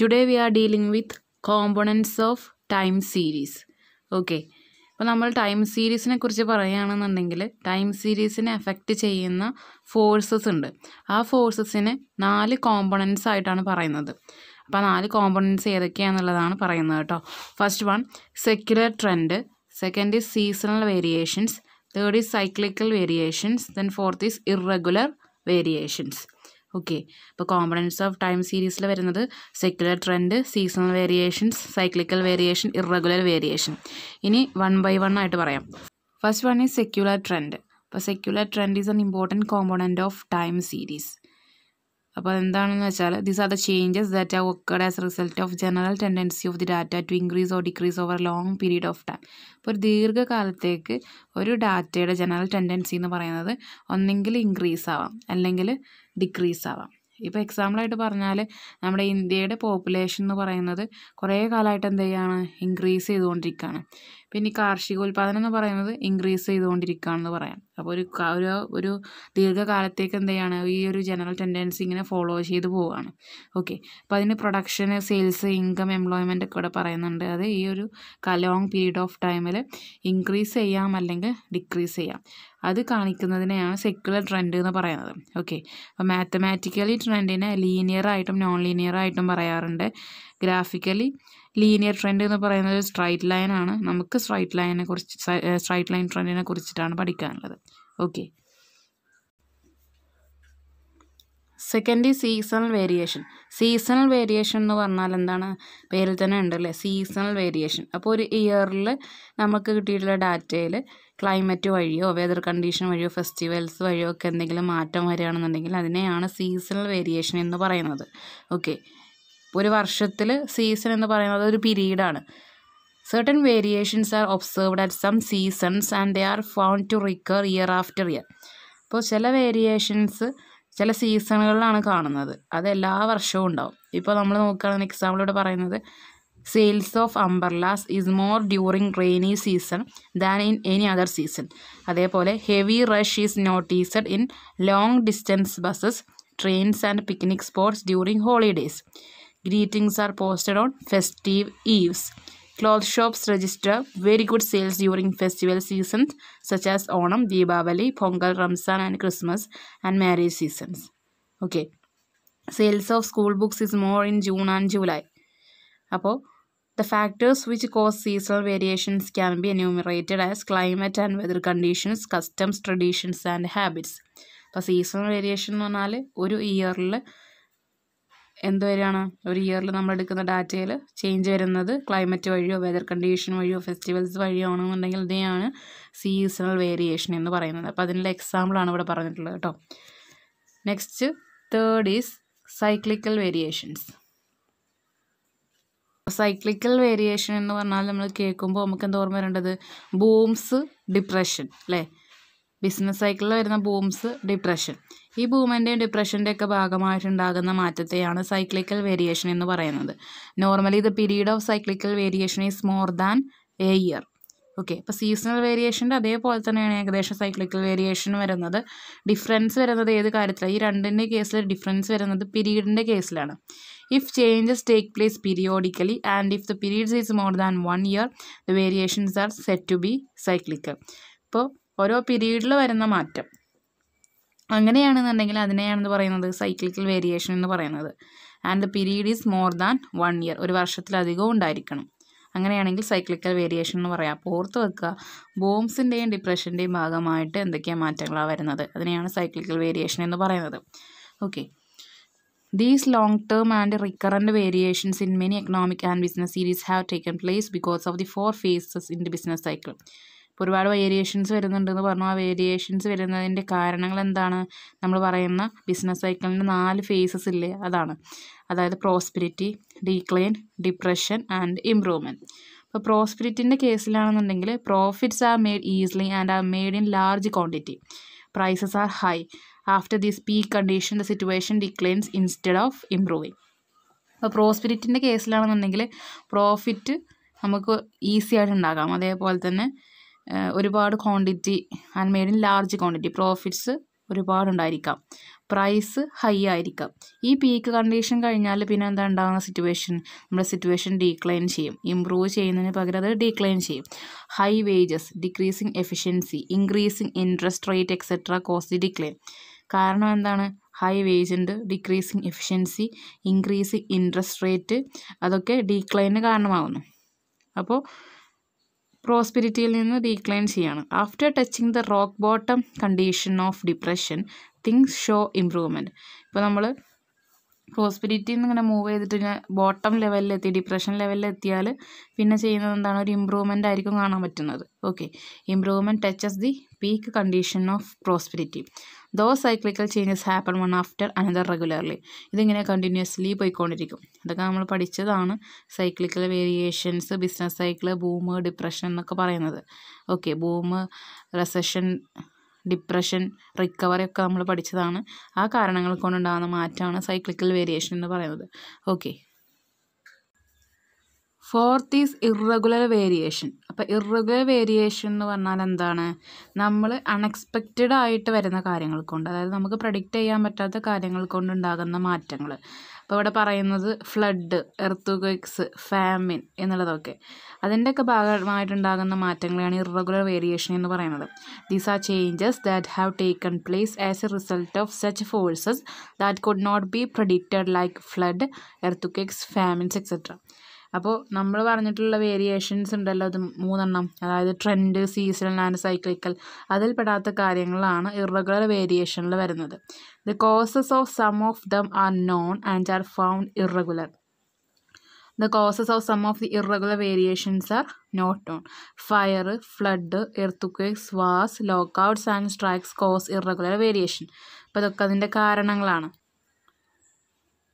Today we are dealing with components of time series okay അപ്പോൾ നമ്മൾ time സീരീസിനെ കുറിച്ച് പറയുകയാണെന്നുണ്ടെങ്കിൽ ടൈം സീരീസിനെ എഫക്റ്റ് ചെയ്യുന്ന ഫോഴ്സസ് ഉണ്ട് ആ ഫോഴ്സസിനെ നാല് കോമ്പണൻസ് ആയിട്ടാണ് പറയുന്നത് അപ്പോൾ നാല് കോമ്പണൻസ് ഏതൊക്കെയാണെന്നുള്ളതാണ് പറയുന്നത് കേട്ടോ first one secular trend second is seasonal variations third is cyclical variations then fourth is irregular variations okay ഇപ്പോൾ കോമ്പണൻസ് ഓഫ് ടൈം സീരീസിൽ വരുന്നത് secular trend seasonal variations cyclical variation irregular variation ഇനി വൺ ബൈ വൺ ആയിട്ട് പറയാം first one is secular trend അപ്പോൾ secular trend is an important component of time series അപ്പോൾ അതെന്താണെന്ന് വെച്ചാൽ these are the changes that are occurred as result of general tendency of the data to increase or decrease over long period of time അപ്പോൾ ഒരു ദീർഘകാലത്തേക്ക് ഒരു ഡാറ്റയുടെ general tendency എന്ന് പറയുന്നത് ഒന്നെങ്കിൽ ഇൻക്രീസ് ആവാം അല്ലെങ്കിൽ ഡിക്രീസ് ആവാം ഇപ്പോൾ എക്സാമ്പിളായിട്ട് പറഞ്ഞാൽ നമ്മുടെ ഇന്ത്യയുടെ പോപ്പുലേഷൻ എന്ന് പറയുന്നത് കുറേ കാലമായിട്ട് എന്ത് ചെയ്യുകയാണ് ഇൻക്രീസ് ചെയ്തുകൊണ്ടിരിക്കുകയാണ് പിന്നെ ഈ കാർഷികോൽപാദനം എന്ന് പറയുന്നത് ഇൻക്രീസ് ചെയ്തുകൊണ്ടിരിക്കുകയാണെന്ന് പറയാം അപ്പോൾ ഒരു ഒരു ഒരു ദീർഘകാലത്തേക്ക് എന്ത് ചെയ്യാണ് ഈ ഒരു ജനറൽ ടെൻഡൻസി ഇങ്ങനെ ഫോളോ ചെയ്ത് പോവുകയാണ് ഓക്കെ അപ്പോൾ അതിന് പ്രൊഡക്ഷൻ സെയിൽസ് ഇൻകം എംപ്ലോയ്മെൻ്റ് ഒക്കെ ഇവിടെ പറയുന്നുണ്ട് അത് ഈ ഒരു ലോങ് പീരീഡ് ഓഫ് ടൈമിൽ ഇൻക്രീസ് ചെയ്യാം അല്ലെങ്കിൽ ഡിക്രീസ് ചെയ്യാം അത് കാണിക്കുന്നതിനെയാണ് സെക്കുലർ ട്രെൻഡ് എന്ന് പറയുന്നത് ഓക്കെ അപ്പോൾ മാത്തമാറ്റിക്കലി ട്രെൻഡിനെ ലീനിയർ ആയിട്ടും നോൺ ലീനിയർ ആയിട്ടും പറയാറുണ്ട് ഗ്രാഫിക്കലി ലീനിയർ ട്രെൻഡ് എന്ന് പറയുന്നത് സ്ട്രൈറ്റ് ലൈൻ ആണ് നമുക്ക് സ്ട്രൈറ്റ് ലൈനെ കുറിച്ച് സ്ട്രൈറ്റ് ലൈൻ ട്രെൻഡിനെ കുറിച്ചിട്ടാണ് പഠിക്കാനുള്ളത് okay second seasonal variation seasonal variation എന്ന് പറഞ്ഞാൽ എന്താണ് പേരിൽ തന്നെ ഉണ്ടല്ലേ സീസണൽ വേരിയേഷൻ അപ്പോൾ ഒരു ഇയറിൽ നമുക്ക് കിട്ടിയിട്ടുള്ള ഡാറ്റയിൽ ക്ലൈമറ്റ് വഴിയോ വെതർ കണ്ടീഷൻ വഴിയോ ഫെസ്റ്റിവൽസ് വഴിയോ ഒക്കെ എന്തെങ്കിലും മാറ്റം വരികയാണെന്നുണ്ടെങ്കിൽ അതിനെയാണ് സീസണൽ വേരിയേഷൻ എന്ന് പറയുന്നത് ഓക്കെ ഒരു വർഷത്തിൽ സീസൺ എന്ന് പറയുന്നത് ഒരു പീരീഡാണ് certain variations are observed at some seasons and they are found to recur year after year അപ്പോൾ ചില വേരിയേഷൻസ് ചില സീസണുകളിലാണ് കാണുന്നത് അത് എല്ലാ വർഷവും ഉണ്ടാവും ഇപ്പോൾ നമ്മൾ നോക്കുകയാണെന്ന് എക്സാമ്പിൾ ഇവിടെ പറയുന്നത് sales of umbrellas is more during rainy season than in any other season അതേപോലെ heavy rush is noticed in long distance buses trains and picnic sports during holidays Greetings are posted on festive eves. Cloth shops register very good sales during festival seasons such as Onam, Deepavali, Pongal, Ramzan and Christmas and marriage seasons. Okay. Sales of school books is more in June and July. അപ്പോൾ The factors which cause seasonal variations can be enumerated as climate and weather conditions, customs, traditions and habits. അപ്പോൾ seasonal variation എന്ന് പറഞ്ഞാൽ ഒരു ഇയറിൽ എന്ത് വരെയാണ് ഒരു ഇയറിൽ നമ്മൾ എടുക്കുന്ന ഡാറ്റയിൽ ചേഞ്ച് വരുന്നത് ക്ലൈമറ്റ് വഴിയോ വെതർ കണ്ടീഷൻ വഴിയോ ഫെസ്റ്റിവൽസ് വഴിയോ ആണെന്നുണ്ടെങ്കിൽ ഇതേയാണ് സീസണൽ വേരിയേഷൻ എന്ന് പറയുന്നത് അപ്പോൾ അതിൻ്റെ എക്സാമ്പിളാണ് ഇവിടെ പറഞ്ഞിട്ടുള്ളത് കേട്ടോ next third is cyclical variations cyclical variation എന്ന് പറഞ്ഞാൽ നമ്മൾ കേൾക്കുമ്പോൾ നമുക്ക് എന്താ ഓർമ്മ വരേണ്ടത് ബൂംസ് ഡിപ്രഷൻ അല്ലേ ബിസിനസ് സൈക്കിളിൽ വരുന്ന ബൂംസ് ഡിപ്രഷൻ ഈ ബൂമിൻ്റെയും ഡിപ്രഷൻ്റെ ഒക്കെ ഭാഗമായിട്ടുണ്ടാകുന്ന മാറ്റത്തെയാണ് സൈക്ലിക്കൽ വേരിയേഷൻ എന്ന് പറയുന്നത് normally the period of cyclical variation is more than a year okay അപ്പോൾ സീസണൽ വേരിയേഷൻ്റെ അതേപോലെ തന്നെയാണ് ഏകദേശം സൈക്ലിക്കൽ വേരിയേഷൻ വരുന്നത് ഡിഫറൻസ് വരുന്നത് ഏത് കാര്യത്തിലാണ് ഈ രണ്ടിൻ്റെ കേസിൽ ഡിഫറൻസ് വരുന്നത് പീരീഡിൻ്റെ കേസിലാണ് if changes take place periodically and if the periods is more than one year the variations are set to be cyclical അപ്പോൾ ഓരോ പീരീഡിൽ വരുന്ന മാറ്റം അങ്ങനെയാണെന്നുണ്ടെങ്കിൽ അതിനെയാണെന്ന് പറയുന്നത് സൈക്ലിക്കൽ വേരിയേഷൻ എന്ന് പറയുന്നത് and the period is more than one year ഒരു വർഷത്തിലധികം ഉണ്ടായിരിക്കണം അങ്ങനെയാണെങ്കിൽ സൈക്ലിക്കൽ വേരിയേഷൻ എന്ന് പറയാം അപ്പോൾ ഓർത്ത് വെക്കുക ബോംസിൻ്റെയും ഡിപ്രഷൻ്റെയും ഭാഗമായിട്ട് എന്തൊക്കെയാണ് മാറ്റങ്ങളാണ് വരുന്നത് അതിനെയാണ് സൈക്ലിക്കൽ വേരിയേഷൻ എന്ന് പറയുന്നത് okay these long term and recurrent variations in many economic and business series have taken place because of the four phases in the business cycle ഒരുപാട് വേരിയേഷൻസ് വരുന്നുണ്ടെന്ന് പറഞ്ഞു ആ വേരിയേഷൻസ് വരുന്നതിൻ്റെ കാരണങ്ങൾ എന്താണ് നമ്മൾ പറയുന്ന ബിസിനസ് സൈക്കിളിൻ്റെ നാല് ഫേസസ് ഇല്ലേ അതാണ് അതായത് prosperity decline depression and improvement അപ്പോൾ പ്രോസ്പിരിറ്റിൻ്റെ കേസിലാണെന്നുണ്ടെങ്കിൽ profits are made easily and are made in large quantity prices are high after this peak condition the situation declines instead of improving അപ്പോൾ പ്രോസ്പിരിറ്റിൻ്റെ കേസിലാണെന്നുണ്ടെങ്കിൽ പ്രോഫിറ്റ് നമുക്ക് ഈസി ആയിട്ട് അതേപോലെ തന്നെ ഒരുപാട് quantity and made in large quantity profits ഒരുപാടുണ്ടായിരിക്കാം price high ആയിരിക്കാം ഈ പീക്ക് കണ്ടീഷൻ കഴിഞ്ഞാൽ പിന്നെ എന്താ ഉണ്ടാകുന്ന സിറ്റുവേഷൻ നമ്മുടെ സിറ്റുവേഷൻ ഡീക്ലൈൻ ചെയ്യും ഇമ്പ്രൂവ് ചെയ്യുന്നതിന് പകരം അത് ഡീക്ലൈൻ ചെയ്യും high wages decreasing efficiency increasing interest rate etcetera cost decline കാരണം എന്താണ് ഹൈ വേജ് ഉണ്ട് decreasing efficiency increasing interest rate അതൊക്കെ ഡീക്ലൈന് കാരണമാകുന്നു അപ്പോൾ പ്രോസ്പിരിറ്റിയിൽ നിന്ന് ഡീക്ലൈൻ ചെയ്യുകയാണ് after touching the rock bottom condition of depression things show improvement ഇപ്പോൾ നമ്മൾ പ്രോസ്പിരിറ്റിയിൽ നിന്ന് ഇങ്ങനെ മൂവ് ചെയ്തിട്ട് ഇങ്ങനെ ബോട്ടം ലെവലിലെത്തി ഡിപ്രഷൻ ലെവലിലെത്തിയാൽ പിന്നെ ചെയ്യുന്നത് എന്താണ് ഒരു ഇമ്പ്രൂവ്മെൻ്റ് ആയിരിക്കും കാണാൻ പറ്റുന്നത് okay improvement touches the peak condition of prosperity though cyclical changes happen one after another regularly ഇതിങ്ങനെ കണ്ടിന്യൂസ്ലി പോയിക്കൊണ്ടിരിക്കും അതൊക്കെ നമ്മൾ പഠിച്ചതാണ് cyclical variations business cycle boom depression എന്നൊക്കെ പറയുന്നത് okay boom recession depression recovery ഒക്കെ നമ്മൾ പഠിച്ചതാണ് ആ കാരണങ്ങൾ കൊണ്ടുണ്ടാകുന്ന മാറ്റമാണ് സൈക്ലിക്കൽ വേരിയേഷൻ എന്ന് പറയുന്നത് okay fourth is irregular variation അപ്പോൾ ഇറഗുലർ വേരിയേഷൻ എന്ന് പറഞ്ഞാൽ എന്താണ് നമ്മൾ അൺഎക്സ്പെക്റ്റഡ് ആയിട്ട് വരുന്ന കാര്യങ്ങൾ കൊണ്ട് അതായത് നമുക്ക് പ്രഡിക്റ്റ് ചെയ്യാൻ പറ്റാത്ത കാര്യങ്ങൾ കൊണ്ട് ഉണ്ടാകുന്ന മാറ്റങ്ങൾ അപ്പോൾ ഇവിടെ പറയുന്നത് ഫ്ലഡ് എർത്തുക്സ് ഫാമിൻ എന്നുള്ളതൊക്കെ അതിൻ്റെയൊക്കെ ഭാഗമായിട്ടുണ്ടാകുന്ന മാറ്റങ്ങളെയാണ് ഇറഗുലർ വേരിയേഷൻ എന്ന് പറയുന്നത് these are changes that have taken place as a result of such forces that could not be predicted like flood earthquakes famines etcetera അപ്പോൾ നമ്മൾ പറഞ്ഞിട്ടുള്ള വേരിയേഷൻസ് ഉണ്ടല്ലോ അത് മൂന്നെണ്ണം അതായത് ട്രെൻഡ് സീസണൽ ആൻഡ് സൈക്ലിക്കൽ അതിൽപ്പെടാത്ത കാര്യങ്ങളാണ് ഇറഗുലർ വേരിയേഷനിൽ വരുന്നത് the causes of some of them are known and are found irregular the causes of some of the irregular variations are not known fire flood എർത്തുക്വേക്സ് was lockouts and strikes cause irregular variation അപ്പോൾ ഇതൊക്കെ അതിൻ്റെ കാരണങ്ങളാണ്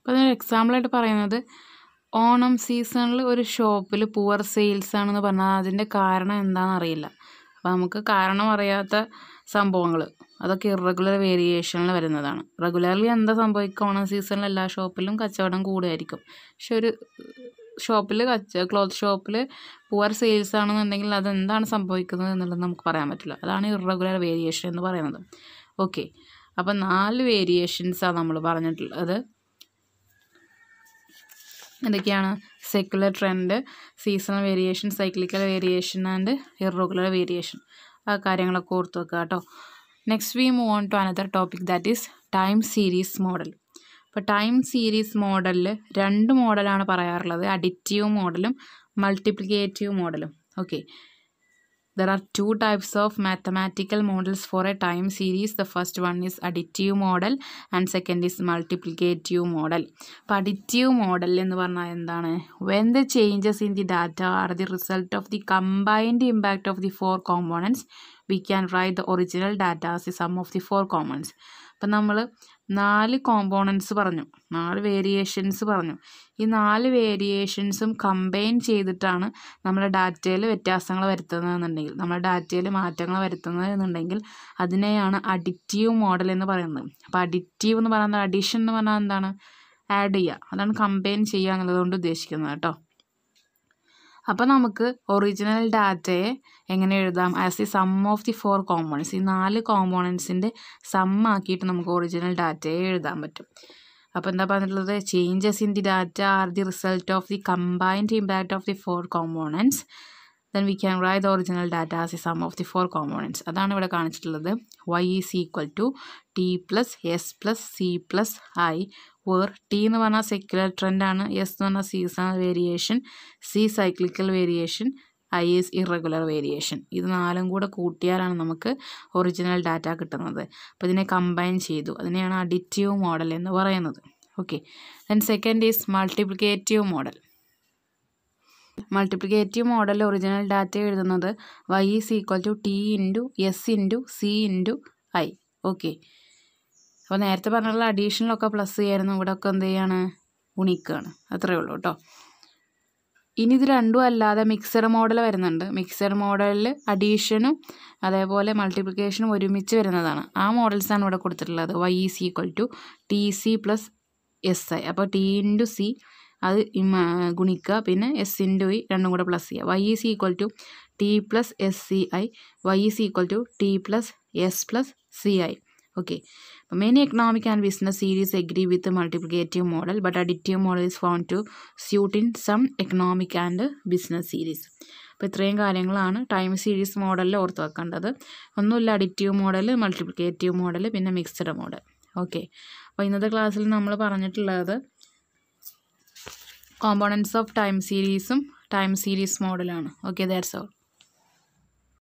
അപ്പോൾ അതിന് എക്സാമ്പിളായിട്ട് പറയുന്നത് ഓണം സീസണിൽ ഒരു ഷോപ്പിൽ പൂവർ സെയിൽസ് ആണെന്ന് പറഞ്ഞാൽ അതിൻ്റെ കാരണം എന്താണെന്നറിയില്ല അപ്പോൾ നമുക്ക് കാരണം അറിയാത്ത സംഭവങ്ങൾ അതൊക്കെ ഇറഗുലർ വേരിയേഷനിൽ വരുന്നതാണ് റെഗുലർലി എന്താ സംഭവിക്കുക ഓണം സീസണിൽ എല്ലാ ഷോപ്പിലും കച്ചവടം കൂടുമായിരിക്കും പക്ഷെ ഒരു ഷോപ്പിൽ കച്ച ക്ലോത്ത് ഷോപ്പിൽ പൂവർ സെയിൽസ് ആണെന്നുണ്ടെങ്കിൽ അതെന്താണ് സംഭവിക്കുന്നത് എന്നുള്ളത് നമുക്ക് പറയാൻ പറ്റില്ല അതാണ് ഇറഗുലർ വേരിയേഷൻ എന്ന് പറയുന്നത് ഓക്കെ അപ്പോൾ നാല് വേരിയേഷൻസാണ് നമ്മൾ പറഞ്ഞിട്ടുള്ളത് എന്തൊക്കെയാണ് secular trend seasonal variation cyclical variation and irregular variation ആ കാര്യങ്ങളൊക്കെ ഓർത്ത് വെക്കുക കേട്ടോ next we move on to another topic that is time series model അപ്പോൾ ടൈം സീരീസ് മോഡലിൽ രണ്ട് മോഡലാണ് പറയാറുള്ളത് അഡിറ്റീവ് മോഡലും മൾട്ടിപ്ലിക്കേറ്റീവ് മോഡലും okay There are two types of mathematical models for a time series. The first one is additive model and second is multiplicative model. അപ്പോൾ additive model എന്ന് പറഞ്ഞാൽ എന്താണ് when the changes in the data are the result of the combined impact of the four components we can write the original data as the sum of the four components. അപ്പം നമ്മൾ നാല് components പറഞ്ഞു നാല് variations പറഞ്ഞു ഈ നാല് വേരിയേഷൻസും combine ചെയ്തിട്ടാണ് നമ്മുടെ ഡാറ്റയിൽ വ്യത്യാസങ്ങൾ വരുത്തുന്നതെന്നുണ്ടെങ്കിൽ നമ്മുടെ ഡാറ്റയിൽ മാറ്റങ്ങൾ വരുത്തുന്നത് എന്നുണ്ടെങ്കിൽ അതിനെയാണ് അഡിക്റ്റീവ് മോഡൽ എന്ന് പറയുന്നത് അപ്പോൾ അഡിക്റ്റീവ് എന്ന് പറയുന്നത് അഡിഷൻ എന്ന് പറഞ്ഞാൽ എന്താണ് ആഡ് ചെയ്യുക അതാണ് കമ്പൈൻ ചെയ്യുക എന്നുള്ളതുകൊണ്ട് ഉദ്ദേശിക്കുന്നത് കേട്ടോ അപ്പോൾ നമുക്ക് ഒറിജിനൽ ഡാറ്റയെ എങ്ങനെ എഴുതാം as the sum of the four components ഈ നാല് കോമ്പോണൻസിൻ്റെ സം ആക്കിയിട്ട് നമുക്ക് ഒറിജിനൽ ഡാറ്റയെ എഴുതാൻ പറ്റും അപ്പോൾ എന്താ പറഞ്ഞിട്ടുള്ളത് changes in the data are the result of the combined impact of the four components then we can write the original data as the sum of the four components അതാണ് ഇവിടെ കാണിച്ചിട്ടുള്ളത് Y is equal to T plus S plus C plus I where T എന്ന് പറഞ്ഞാൽ secular ട്രെൻഡാണ് S എന്ന് പറഞ്ഞാൽ seasonal variation C cyclical variation I is irregular variation ഇത് നാലും കൂടെ കൂട്ടിയാലാണ് നമുക്ക് ഒറിജിനൽ ഡാറ്റ കിട്ടുന്നത് അപ്പോൾ ഇതിനെ കമ്പൈൻ ചെയ്തു അതിനെയാണ് അഡിറ്റീവ് മോഡൽ എന്ന് പറയുന്നത് okay then second is multiplicative model multiplicative model original data എഴുതുന്നത് Y is equal to T into S into C into I okay അപ്പോൾ നേരത്തെ പറഞ്ഞുള്ള അഡീഷണലൊക്കെ പ്ലസ് ചെയ്യായിരുന്നു ഇവിടെ ഒക്കെ എന്ത് ചെയ്യാണ് ഉണിക്കാണ് അത്രയേ ഉള്ളൂ കേട്ടോ ഇനി ഇത് രണ്ടും അല്ലാതെ മിക്സർ മോഡൽ വരുന്നുണ്ട് മിക്സർ മോഡലിൽ അഡീഷനും അതേപോലെ മൾട്ടിപ്ലിക്കേഷനും ഒരുമിച്ച് വരുന്നതാണ് ആ മോഡൽസാണ് ഇവിടെ കൊടുത്തിട്ടുള്ളത് Y is equal to T C plus S I അപ്പോൾ ടി ഇൻറ്റു സി അത് ഗുണിക്കുക പിന്നെ എസ് ഇൻറ്റു ഐ രണ്ടും കൂടെ പ്ലസ് ചെയ്യുക Y is equal to T plus S C I Y is equal to T plus S plus C I okay അപ്പോൾ many economic and business series agree with multiplicative model but additive model is found to suit in some economic and business series അപ്പോൾ ഇത്രയും കാര്യങ്ങളാണ് time series മോഡലിൽ ഓർത്ത് വെക്കേണ്ടത് ഒന്നുമില്ല additive model multiplicative model പിന്നെ mixed model okay അപ്പോൾ ഇന്നത്തെ ക്ലാസ്സിൽ നമ്മൾ പറഞ്ഞിട്ടുള്ളത് കോമ്പോണൻസ് ഓഫ് ടൈം സീരീസും ടൈം സീരീസ് മോഡലാണ് ഓക്കെ ദാറ്റ്സ് ഓൾ